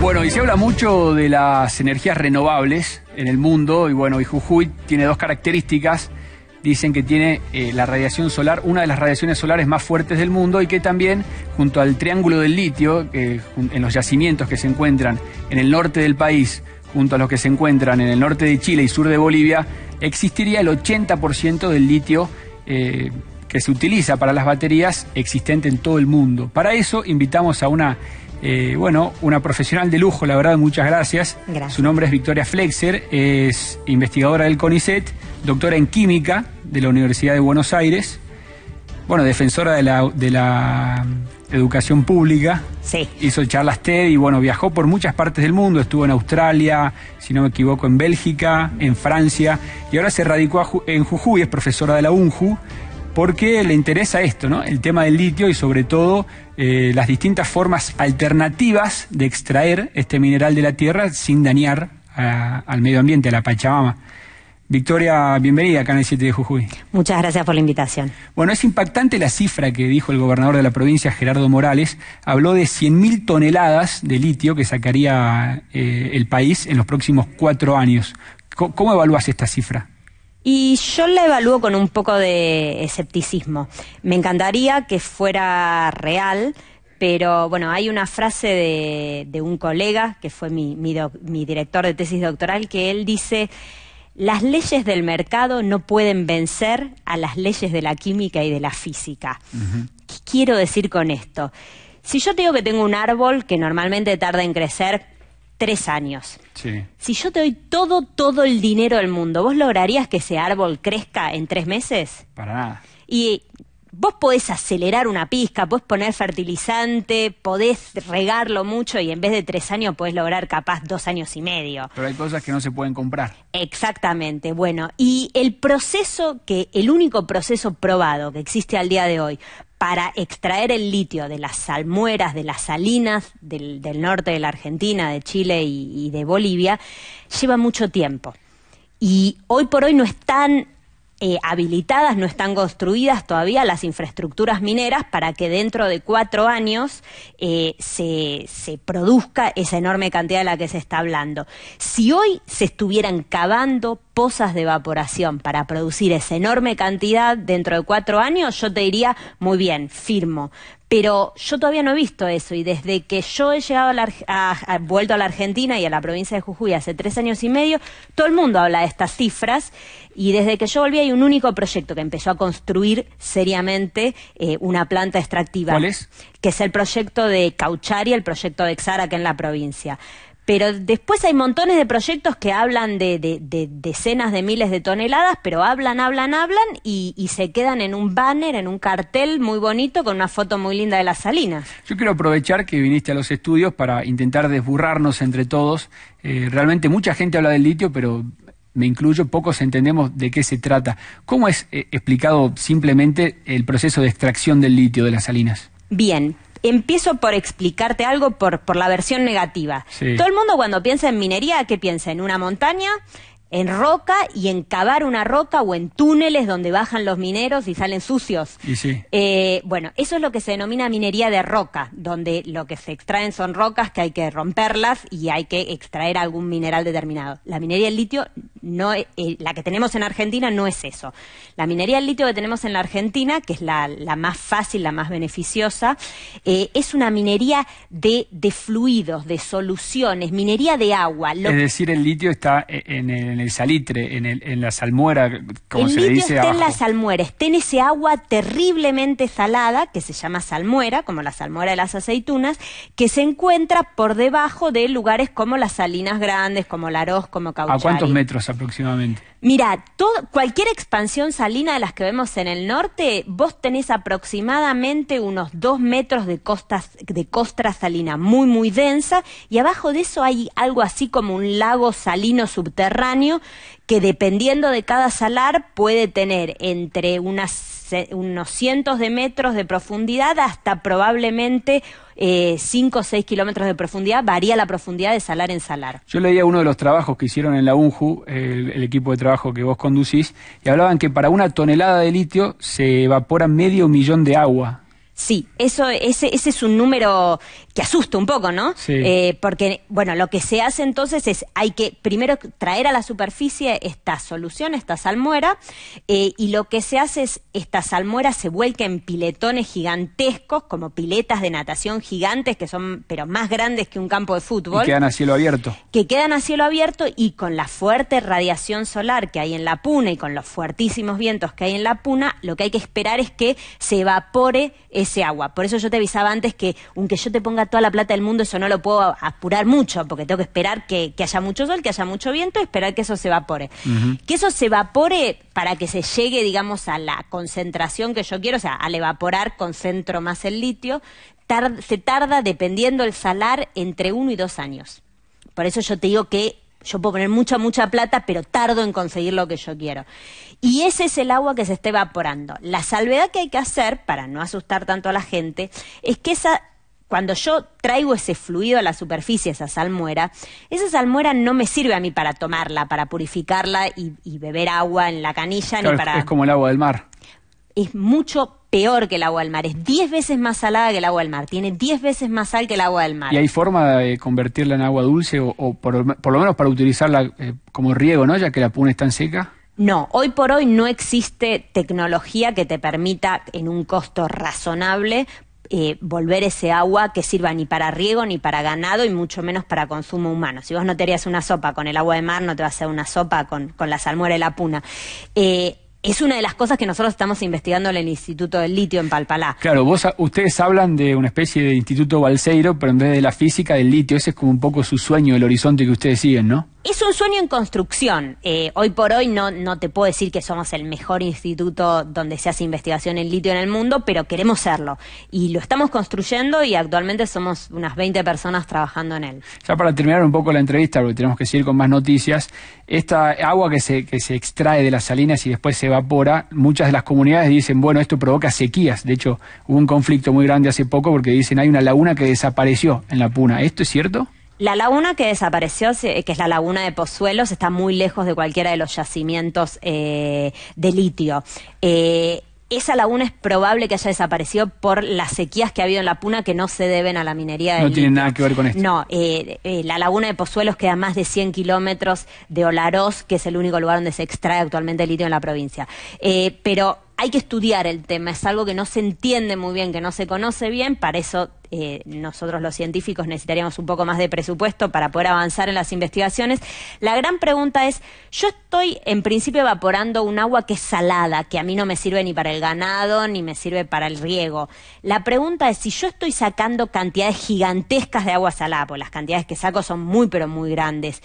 Bueno, y se habla mucho de las energías renovables en el mundo, y bueno, y Jujuy tiene dos características. Dicen que tiene eh, la radiación solar, una de las radiaciones solares más fuertes del mundo, y que también, junto al Triángulo del Litio, en los yacimientos que se encuentran en el norte del país, junto a los que se encuentran en el norte de Chile y sur de Bolivia, existiría el 80% del litio eh, que se utiliza para las baterías existente en todo el mundo. Para eso invitamos a una eh, bueno, una profesional de lujo, la verdad, muchas gracias. Su nombre es Victoria Flexer, es investigadora del CONICET, doctora en química de la Universidad de Buenos Aires, bueno, defensora de la, mm, educación pública. Sí. Hizo charlas TED y bueno, viajó por muchas partes del mundo, estuvo en Australia, si no me equivoco, en Bélgica, en Francia, y ahora se radicó en Jujuy, es profesora de la UNJU porque le interesa esto, ¿no? El tema del litio y sobre todo eh, las distintas formas alternativas de extraer este mineral de la tierra sin dañar al medio ambiente, a la Pachamama. Victoria, bienvenida acá en el 7 de Jujuy. Muchas gracias por la invitación. Bueno, es impactante la cifra que dijo el gobernador de la provincia, Gerardo Morales. Habló de 100.000 toneladas de litio que sacaría eh, el país en los próximos cuatro años. ¿Cómo, cómo evalúas esta cifra? Y yo la evalúo con un poco de escepticismo. Me encantaría que fuera real, pero bueno, hay una frase de, un colega que fue mi, director de tesis doctoral que él dice, las leyes del mercado no pueden vencer a las leyes de la química y de la física. ¿Qué quiero decir con esto? Si yo digo que tengo un árbol que normalmente tarda en crecer tres años. Sí. Si yo te doy todo, todo el dinero del mundo, ¿vos lograrías que ese árbol crezca en tres meses? Para nada. Y vos podés acelerar una pizca, podés poner fertilizante, podés regarlo mucho y en vez de tres años podés lograr capaz dos años y medio. Pero hay cosas que no se pueden comprar. Exactamente, bueno, y el proceso que, el único proceso probado que existe al día de hoy para extraer el litio de las salmueras, de las salinas del, norte de la Argentina, de Chile y, de Bolivia, lleva mucho tiempo. Y hoy por hoy no están eh, habilitadas, no están construidas todavía las infraestructuras mineras para que dentro de cuatro años eh, se produzca esa enorme cantidad de la que se está hablando. Si hoy se estuvieran cavando pozas de evaporación para producir esa enorme cantidad dentro de cuatro años, yo te diría, muy bien, firmo. Pero yo todavía no he visto eso y desde que yo he llegado a, vuelto a la Argentina y a la provincia de Jujuy hace tres años y medio, todo el mundo habla de estas cifras y desde que yo volví hay un único proyecto que empezó a construir seriamente eh, una planta extractiva. ¿Cuál es? Que es el proyecto de Cauchari, el proyecto de Xara que en la provincia. Pero después hay montones de proyectos que hablan de, decenas de miles de toneladas, pero hablan, hablan, hablan y, se quedan en un banner, en un cartel muy bonito con una foto muy linda de las salinas. Yo quiero aprovechar que viniste a los estudios para intentar desburrarnos entre todos. Eh, realmente mucha gente habla del litio, pero me incluyo, pocos entendemos de qué se trata. ¿Cómo es eh, explicado simplemente el proceso de extracción del litio de las salinas? Bien, empiezo por explicarte algo por, por la versión negativa. Todo el mundo cuando piensa en minería, ¿qué piensa? En una montaña, en roca y en cavar una roca o en túneles donde bajan los mineros y salen sucios. Eh, bueno, eso es lo que se denomina minería de roca, donde lo que se extraen son rocas que hay que romperlas y hay que extraer algún mineral determinado. La minería del litio no, eh, eh, la que tenemos en Argentina no es eso. La minería del litio que tenemos en la Argentina, que es la, la más fácil, la más beneficiosa, eh, es una minería de, fluidos, de soluciones, minería de agua. es decir, el litio está en el, salitre, en, el, en, la salmuera, como el se litio le Está en la salmuera, está en ese agua terriblemente salada, que se llama salmuera, como la salmuera de las aceitunas, que se encuentra por debajo de lugares como las Salinas Grandes, como Arroz, como Cauchari. ¿A cuántos metros aproximadamente? Mira, cualquier expansión salina de las que vemos en el norte, vos tenés aproximadamente unos dos metros de, costas, de costra salina muy, muy densa, y abajo de eso hay algo así como un lago salino subterráneo que dependiendo de cada salar puede tener entre unos cientos de metros de profundidad hasta probablemente eh, cinco o seis kilómetros de profundidad, varía la profundidad de salar en salar. Yo leía uno de los trabajos que hicieron en la UNJU, el, el equipo de trabajo que vos conducís, y hablaban que para una tonelada de litio se evapora medio millón de agua Sí, eso, ese, ese es un número que asusta un poco, ¿no? Eh, porque, bueno, lo que se hace entonces es, hay que primero traer a la superficie esta solución, esta salmuera, eh, y lo que se hace es, esta salmuera se vuelca en piletones gigantescos, como piletas de natación gigantes, que son, pero más grandes que un campo de fútbol. Que quedan a cielo abierto. Que quedan a cielo abierto y con la fuerte radiación solar que hay en la puna y con los fuertísimos vientos que hay en la puna, lo que hay que esperar es que se evapore ese agua. Por eso yo te avisaba antes que, aunque yo te ponga toda la plata del mundo, eso no lo puedo apurar mucho, porque tengo que esperar que, haya mucho sol, que haya mucho viento, y esperar que eso se evapore. Que eso se evapore para que se llegue, digamos, a la concentración que yo quiero, o sea, al evaporar concentro más el litio, se tarda, dependiendo el salar, entre uno y dos años. Por eso yo te digo que yo puedo poner mucha, mucha plata, pero tardo en conseguir lo que yo quiero. Y ese es el agua que se está evaporando. La salvedad que hay que hacer, para no asustar tanto a la gente, es que esa, cuando yo traigo ese fluido a la superficie, esa salmuera, esa salmuera no me sirve a mí para tomarla, para purificarla y, beber agua en la canilla, ni para... Es como el agua del mar es mucho peor que el agua del mar, es 10 veces más salada que el agua del mar, tiene 10 veces más sal que el agua del mar. ¿Y hay forma de convertirla en agua dulce o, por, lo menos para utilizarla eh, como riego, ¿no? ya que la puna es tan seca? No, hoy por hoy no existe tecnología que te permita en un costo razonable eh, volver ese agua que sirva ni para riego, ni para ganado y mucho menos para consumo humano. Si vos no te harías una sopa con el agua de mar, no te vas a hacer una sopa con, con la salmuera y la puna. Eh, es una de las cosas que nosotros estamos investigando en el Instituto del Litio en Palpalá. Claro, vos, ah, ustedes hablan de una especie de Instituto Balseiro, pero en vez de la física del litio, ese es como un poco su sueño, el horizonte que ustedes siguen, ¿no? Es un sueño en construcción. Eh, hoy por hoy no, no te puedo decir que somos el mejor instituto donde se hace investigación en litio en el mundo, pero queremos serlo. Y lo estamos construyendo y actualmente somos unas 20 personas trabajando en él. Ya para terminar un poco la entrevista, porque tenemos que seguir con más noticias, esta agua que se, que se extrae de las salinas y después se evapora, muchas de las comunidades dicen, bueno, esto provoca sequías. De hecho, hubo un conflicto muy grande hace poco porque dicen, hay una laguna que desapareció en la Puna. ¿Esto es cierto? La laguna que desapareció, que es la laguna de Pozuelos, está muy lejos de cualquiera de los yacimientos eh, de litio. Eh, esa laguna es probable que haya desaparecido por las sequías que ha habido en la Puna que no se deben a la minería. De no tiene nada que ver con esto. No, eh, eh, la laguna de Pozuelos queda a más de 100 kilómetros de Olaroz, que es el único lugar donde se extrae actualmente el litio en la provincia. Eh, pero hay que estudiar el tema, es algo que no se entiende muy bien, que no se conoce bien, para eso eh, nosotros los científicos necesitaríamos un poco más de presupuesto para poder avanzar en las investigaciones. La gran pregunta es, yo estoy en principio evaporando un agua que es salada, que a mí no me sirve ni para el ganado, ni me sirve para el riego. La pregunta es si yo estoy sacando cantidades gigantescas de agua salada, porque las cantidades que saco son muy, pero muy grandes.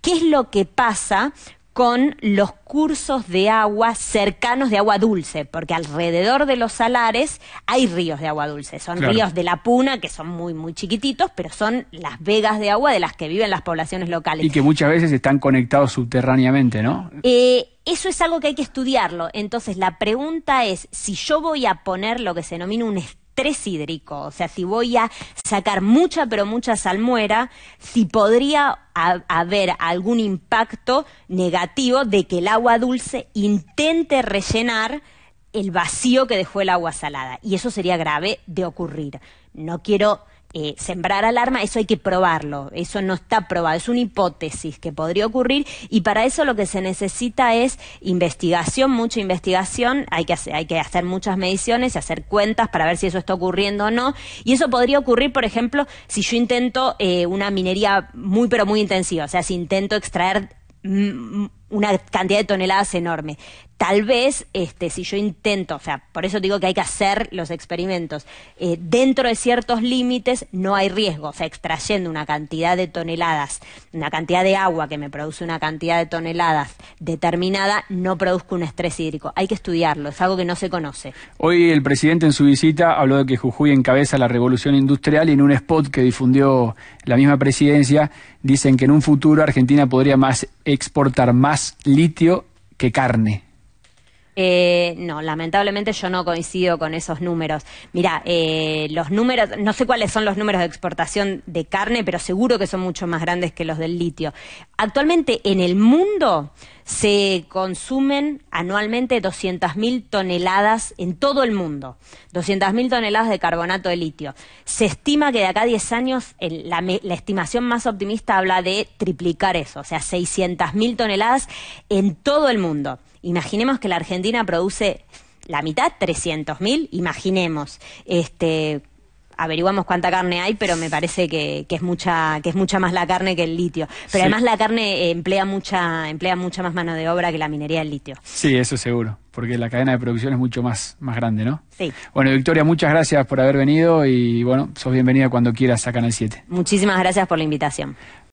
¿Qué es lo que pasa con los cursos de agua cercanos de agua dulce, porque alrededor de los salares hay ríos de agua dulce. Son ríos de la Puna, que son muy, muy chiquititos, pero son las vegas de agua de las que viven las poblaciones locales. Y que muchas veces están conectados subterráneamente, ¿no? Eh, eso es algo que hay que estudiarlo. Entonces, la pregunta es, si yo voy a poner lo que se denomina un hídrico. O sea, si voy a sacar mucha, pero mucha salmuera, si podría haber algún impacto negativo de que el agua dulce intente rellenar el vacío que dejó el agua salada. Y eso sería grave de ocurrir. No quiero eh, sembrar alarma, eso hay que probarlo, eso no está probado, es una hipótesis que podría ocurrir y para eso lo que se necesita es investigación, mucha investigación, hay que hacer, muchas mediciones y hacer cuentas para ver si eso está ocurriendo o no y eso podría ocurrir, por ejemplo, si yo intento eh, una minería muy pero muy intensiva, o sea, si intento extraer mm, mm, una cantidad de toneladas enorme tal vez este, si yo intento, o sea, por eso digo que hay que hacer los experimentos, eh, dentro de ciertos límites no hay riesgo, o sea, extrayendo una cantidad de toneladas, una cantidad de agua que me produce una cantidad de toneladas determinada, no produzco un estrés hídrico. Hay que estudiarlo, es algo que no se conoce. Hoy el presidente en su visita habló de que Jujuy encabeza la revolución industrial y en un spot que difundió la misma presidencia dicen que en un futuro Argentina podría más exportar más litio que carne. Eh, no, lamentablemente yo no coincido con esos números. mira, eh, los números, no sé cuáles son los números de exportación de carne, pero seguro que son mucho más grandes que los del litio. Actualmente en el mundo se consumen anualmente 200.000 toneladas en todo el mundo, 200.000 toneladas de carbonato de litio. Se estima que de acá a 10 años, la, la, estimación más optimista habla de triplicar eso, o sea, 600.000 toneladas en todo el mundo. Imaginemos que la Argentina produce la mitad, 300.000, imaginemos. Este, averiguamos cuánta carne hay, pero me parece que, que, es mucha que es mucha más la carne que el litio. Pero además la carne eh, emplea mucha emplea mucha más mano de obra que la minería del litio. Sí, eso seguro, porque la cadena de producción es mucho más más grande, ¿no? Sí. Bueno, Victoria, muchas gracias por haber venido y bueno, sos bienvenida cuando quieras acá en el 7. Muchísimas gracias por la invitación.